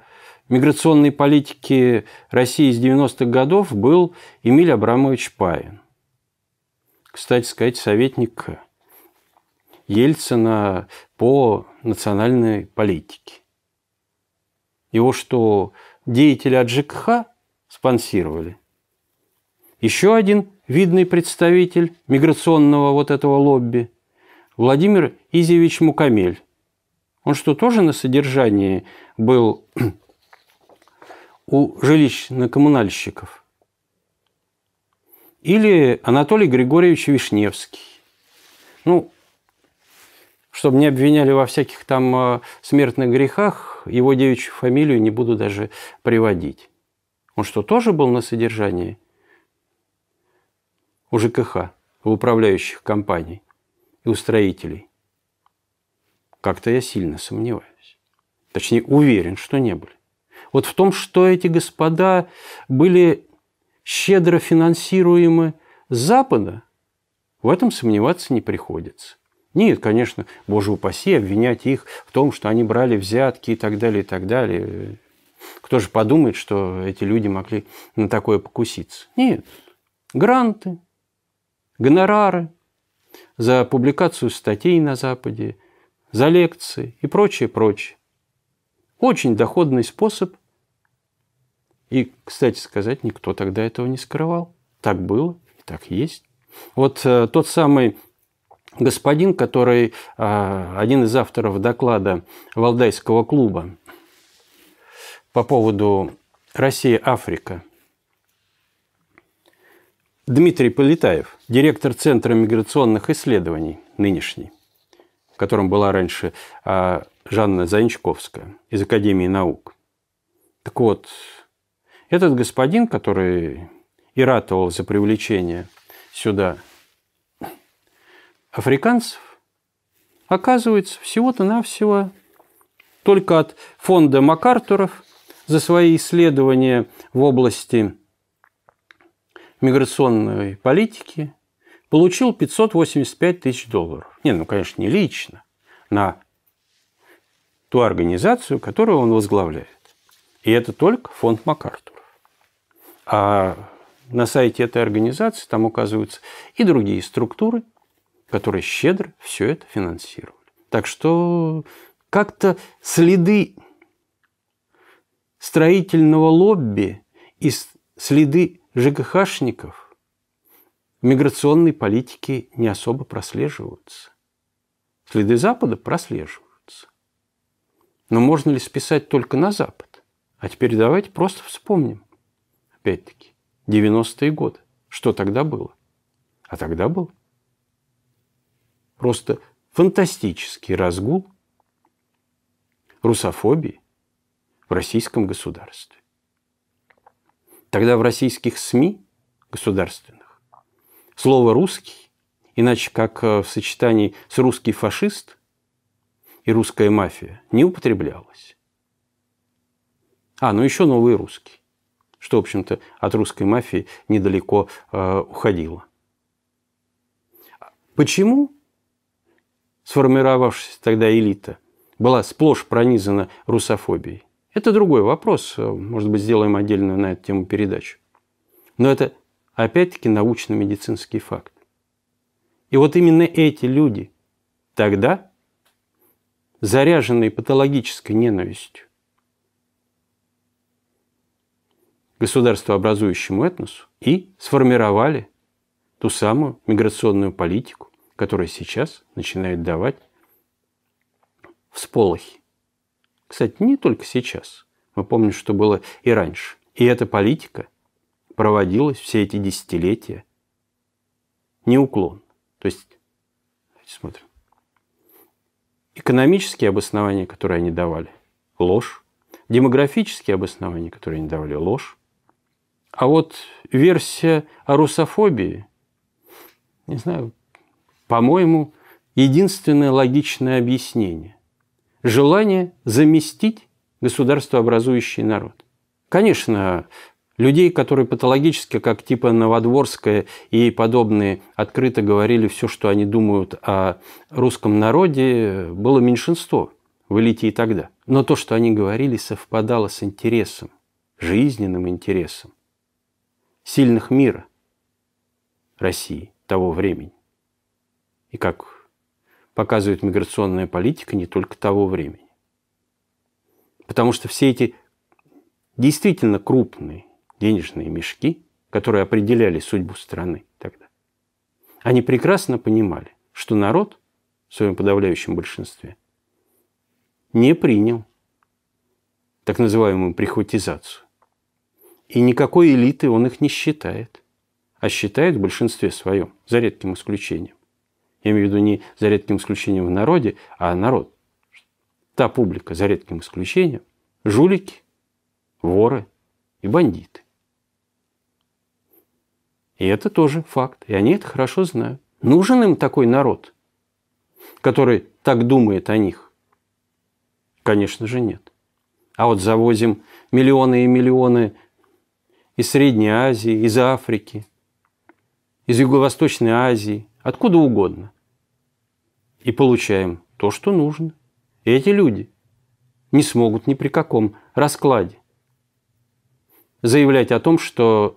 миграционной политики России с 90-х годов был Эмиль Абрамович Паин. Кстати сказать, советник Ельцина по национальной политике. Его что, деятели от ЖКХ спонсировали? Еще один видный представитель миграционного вот этого лобби, Владимир Изевич Мукамель. Он что, тоже на содержании был у жилищно-коммунальщиков? Или Анатолий Григорьевич Вишневский. Ну, чтобы не обвиняли во всяких там э, смертных грехах, его девичью фамилию не буду даже приводить. Он что, тоже был на содержании? у ЖКХ, у управляющих компаний и у строителей? Как-то я сильно сомневаюсь. Точнее, уверен, что не были. Вот в том, что эти господа были щедро финансируемы с Запада, в этом сомневаться не приходится. Нет, конечно, боже упаси, обвинять их в том, что они брали взятки и так далее, и так далее. Кто же подумает, что эти люди могли на такое покуситься? Нет. Гранты, гонорары за публикацию статей на Западе, за лекции и прочее, прочее. Очень доходный способ. И, кстати сказать, никто тогда этого не скрывал. Так было и так есть. Вот э, тот самый господин, который э, один из авторов доклада Валдайского клуба по поводу России, – Дмитрий Полетаев, директор Центра миграционных исследований нынешний, в котором была раньше а, Жанна Заинчковская из Академии наук. Так вот, этот господин, который и ратовал за привлечение сюда африканцев, оказывается всего-то навсего только от фонда Макартуров за свои исследования в области миграционной политики, получил 585 тысяч долларов. Не, ну, конечно, не лично, на ту организацию, которую он возглавляет. И это только фонд МакАртур. А на сайте этой организации там указываются и другие структуры, которые щедро все это финансировали. Так что как-то следы строительного лобби и следы ЖКХшников в миграционной политике не особо прослеживаются. Следы Запада прослеживаются. Но можно ли списать только на Запад? А теперь давайте просто вспомним. Опять-таки, 90-е годы. Что тогда было? А тогда был просто фантастический разгул русофобии в российском государстве. Тогда в российских СМИ государственных слово «русский», иначе как э, в сочетании с «русский фашист» и «русская мафия», не употреблялось. А, ну еще новые русские, что, в общем-то, от русской мафии недалеко э, уходило. Почему сформировавшаяся тогда элита была сплошь пронизана русофобией? Это другой вопрос. Может быть, сделаем отдельную на эту тему передачу. Но это, опять-таки, научно-медицинский факт. И вот именно эти люди тогда, заряженные патологической ненавистью государству образующему этносу, и сформировали ту самую миграционную политику, которая сейчас начинает давать всполохи. Кстати, не только сейчас. Мы помним, что было и раньше. И эта политика проводилась все эти десятилетия. Неуклон. То есть, давайте смотрим. Экономические обоснования, которые они давали, ложь. Демографические обоснования, которые они давали, ложь. А вот версия о русофобии, не знаю, по-моему, единственное логичное объяснение желание заместить государствообразующий народ. Конечно, людей, которые патологически, как типа Новодворская и подобные, открыто говорили все, что они думают о русском народе, было меньшинство в элите и тогда. Но то, что они говорили, совпадало с интересом, жизненным интересом сильных мира России того времени. И как показывает миграционная политика не только того времени. Потому что все эти действительно крупные денежные мешки, которые определяли судьбу страны тогда, они прекрасно понимали, что народ в своем подавляющем большинстве не принял так называемую прихватизацию. И никакой элиты он их не считает, а считает в большинстве своем, за редким исключением, я имею в виду не за редким исключением в народе, а народ. Та публика, за редким исключением, жулики, воры и бандиты. И это тоже факт. И они это хорошо знают. Нужен им такой народ, который так думает о них? Конечно же нет. А вот завозим миллионы и миллионы из Средней Азии, из Африки, из Юго-Восточной Азии, откуда угодно и получаем то, что нужно. И эти люди не смогут ни при каком раскладе заявлять о том, что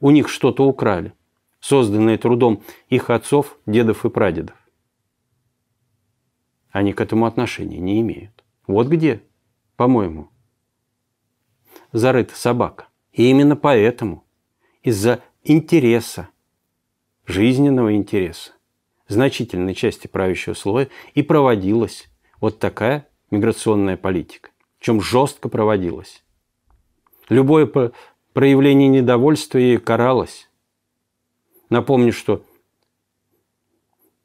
у них что-то украли, созданное трудом их отцов, дедов и прадедов. Они к этому отношения не имеют. Вот где, по-моему, зарыта собака. И именно поэтому, из-за интереса, жизненного интереса, значительной части правящего слоя и проводилась вот такая миграционная политика, чем жестко проводилась. Любое проявление недовольства ей каралось. Напомню, что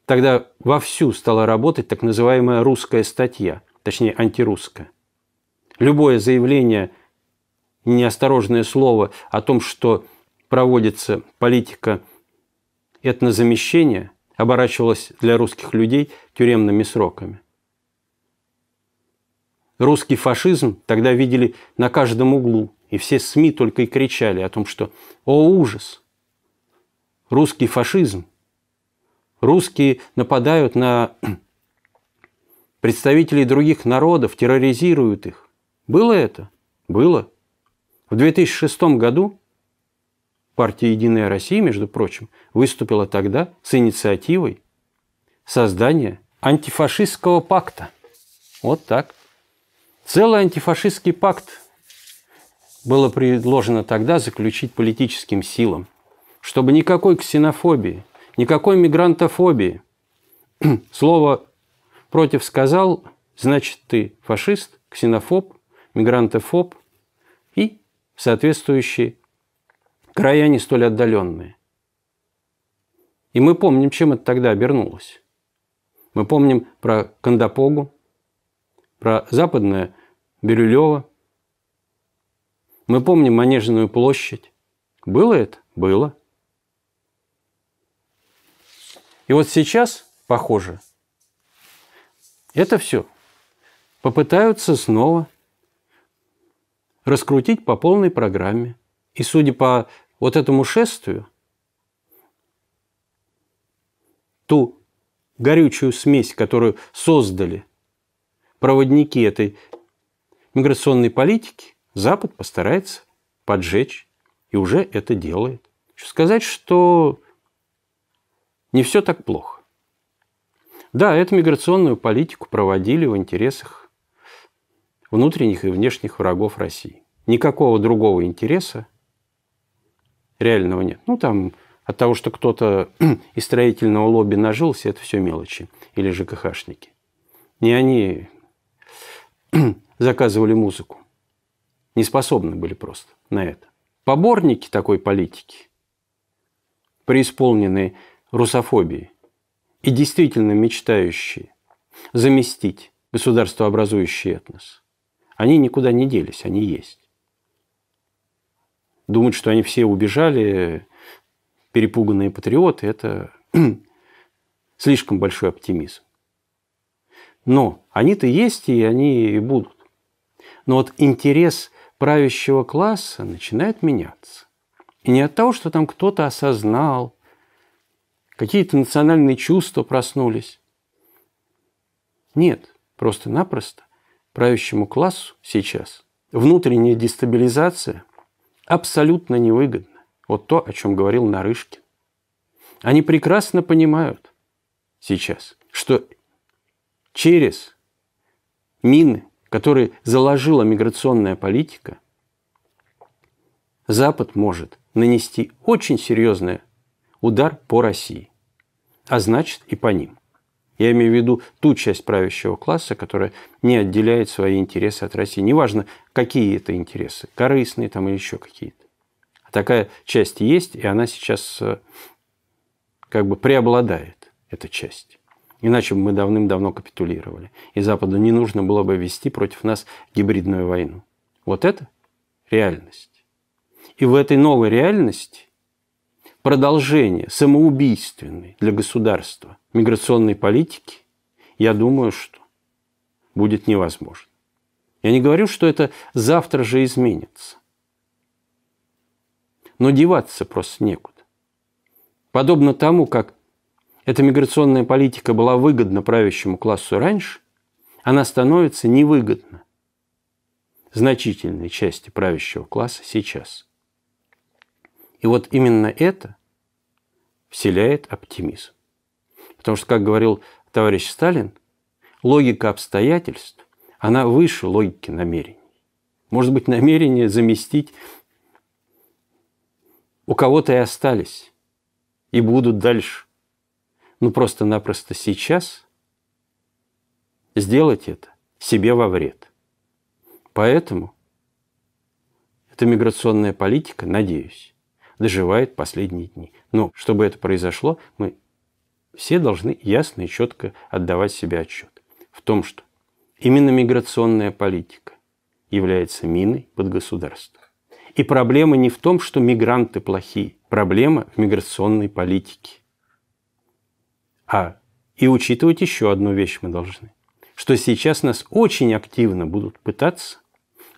тогда вовсю стала работать так называемая русская статья, точнее антирусская. Любое заявление, неосторожное слово о том, что проводится политика этнозамещения, оборачивалась для русских людей тюремными сроками. Русский фашизм тогда видели на каждом углу, и все СМИ только и кричали о том, что «О, ужас! Русский фашизм! Русские нападают на представителей других народов, терроризируют их». Было это? Было. В 2006 году Партия «Единая Россия», между прочим, выступила тогда с инициативой создания антифашистского пакта. Вот так. Целый антифашистский пакт было предложено тогда заключить политическим силам, чтобы никакой ксенофобии, никакой мигрантофобии. Слово «против» сказал, значит, ты фашист, ксенофоб, мигрантофоб и соответствующие края не столь отдаленные. И мы помним, чем это тогда обернулось. Мы помним про Кандапогу, про западное Бирюлево. Мы помним Манежную площадь. Было это? Было. И вот сейчас, похоже, это все попытаются снова раскрутить по полной программе. И судя по вот этому шествию ту горючую смесь, которую создали проводники этой миграционной политики, Запад постарается поджечь и уже это делает. Хочу сказать, что не все так плохо. Да, эту миграционную политику проводили в интересах внутренних и внешних врагов России. Никакого другого интереса реального нет. Ну, там от того, что кто-то из строительного лобби нажился, это все мелочи. Или ЖКХшники. Не они заказывали музыку. Не способны были просто на это. Поборники такой политики, преисполненные русофобией и действительно мечтающие заместить государство, этнос, они никуда не делись, они есть. Думать, что они все убежали, перепуганные патриоты, это слишком большой оптимизм. Но они-то есть, и они и будут. Но вот интерес правящего класса начинает меняться. И не от того, что там кто-то осознал, какие-то национальные чувства проснулись. Нет, просто-напросто правящему классу сейчас внутренняя дестабилизация – абсолютно невыгодно. Вот то, о чем говорил Нарышкин. Они прекрасно понимают сейчас, что через мины, которые заложила миграционная политика, Запад может нанести очень серьезный удар по России, а значит и по ним. Я имею в виду ту часть правящего класса, которая не отделяет свои интересы от России. Неважно, какие это интересы, корыстные там или еще какие-то. А такая часть есть, и она сейчас э, как бы преобладает, эта часть. Иначе бы мы давным-давно капитулировали. И Западу не нужно было бы вести против нас гибридную войну. Вот это реальность. И в этой новой реальности продолжение самоубийственной для государства миграционной политики, я думаю, что будет невозможно. Я не говорю, что это завтра же изменится. Но деваться просто некуда. Подобно тому, как эта миграционная политика была выгодна правящему классу раньше, она становится невыгодна значительной части правящего класса сейчас – и вот именно это вселяет оптимизм. Потому что, как говорил товарищ Сталин, логика обстоятельств, она выше логики намерений. Может быть, намерение заместить у кого-то и остались, и будут дальше. Ну, просто-напросто сейчас сделать это себе во вред. Поэтому эта миграционная политика, надеюсь, доживает последние дни. Но чтобы это произошло, мы все должны ясно и четко отдавать себе отчет в том, что именно миграционная политика является миной под государство. И проблема не в том, что мигранты плохие. Проблема в миграционной политике. А и учитывать еще одну вещь мы должны. Что сейчас нас очень активно будут пытаться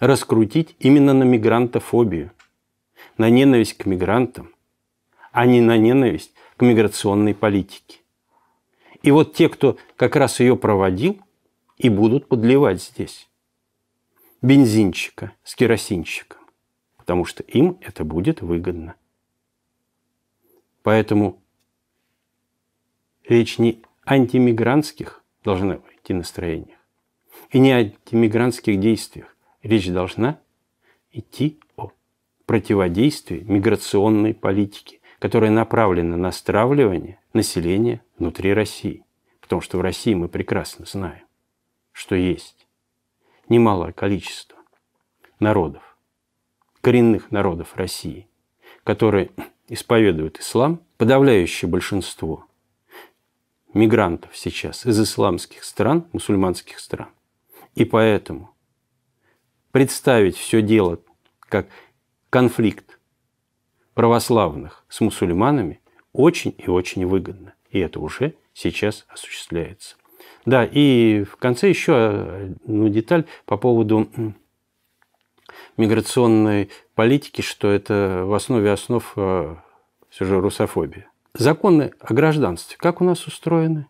раскрутить именно на мигрантофобию на ненависть к мигрантам, а не на ненависть к миграционной политике. И вот те, кто как раз ее проводил, и будут подливать здесь бензинчика с керосинчиком, потому что им это будет выгодно. Поэтому речь не антимигрантских должна идти настроениях и не антимигрантских действиях. Речь должна идти о противодействие миграционной политике, которая направлена на стравливание населения внутри России. Потому что в России мы прекрасно знаем, что есть немалое количество народов, коренных народов России, которые исповедуют ислам, подавляющее большинство мигрантов сейчас из исламских стран, мусульманских стран. И поэтому представить все дело как конфликт православных с мусульманами очень и очень выгодно. И это уже сейчас осуществляется. Да, и в конце еще э, одну деталь по поводу миграционной политики, что это в основе основ э, все же русофобия. Законы о гражданстве как у нас устроены?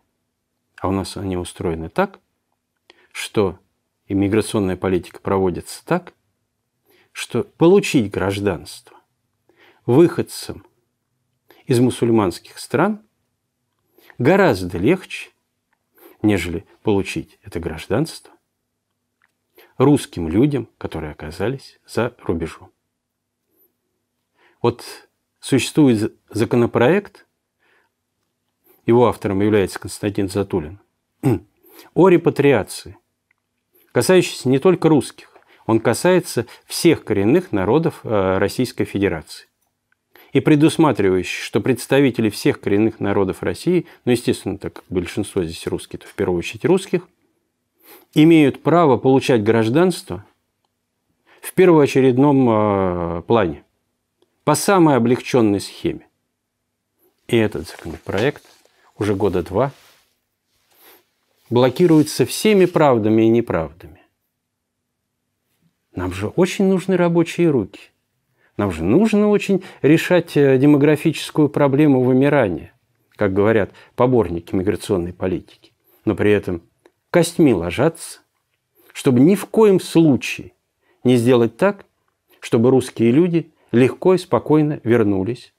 А у нас они устроены так, что иммиграционная политика проводится так, что получить гражданство выходцам из мусульманских стран гораздо легче, нежели получить это гражданство русским людям, которые оказались за рубежом. Вот существует законопроект, его автором является Константин Затулин, о репатриации, касающийся не только русских, он касается всех коренных народов э, Российской Федерации. И предусматривающий, что представители всех коренных народов России, ну, естественно, так как большинство здесь русские, то в первую очередь русских, имеют право получать гражданство в первоочередном э, плане по самой облегченной схеме. И этот законопроект уже года два блокируется всеми правдами и неправдами. Нам же очень нужны рабочие руки. Нам же нужно очень решать э, демографическую проблему вымирания, как говорят поборники миграционной политики. Но при этом костьми ложатся, чтобы ни в коем случае не сделать так, чтобы русские люди легко и спокойно вернулись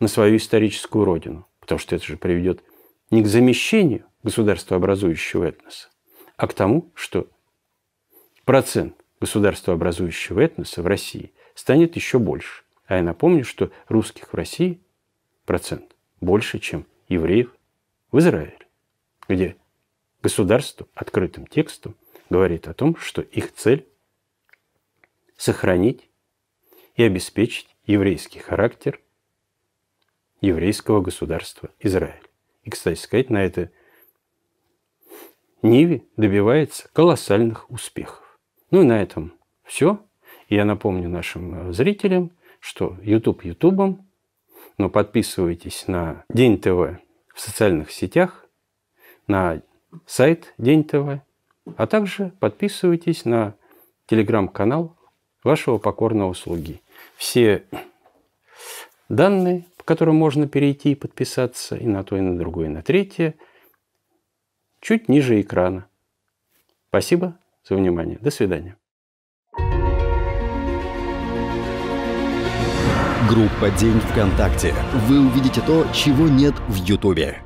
на свою историческую родину. Потому что это же приведет не к замещению государства образующего этноса, а к тому, что процент государствообразующего этноса в России станет еще больше. А я напомню, что русских в России процент больше, чем евреев в Израиле, где государство открытым текстом говорит о том, что их цель – сохранить и обеспечить еврейский характер еврейского государства Израиль. И, кстати сказать, на это Ниве добивается колоссальных успехов. Ну и на этом все. я напомню нашим э, зрителям, что YouTube Ютубом, но подписывайтесь на День ТВ в социальных сетях, на сайт День ТВ, а также подписывайтесь на телеграм-канал вашего покорного слуги. Все данные, по которым можно перейти и подписаться и на то, и на другое, и на третье, чуть ниже экрана. Спасибо за внимание. До свидания. Группа «День ВКонтакте». Вы увидите то, чего нет в Ютубе.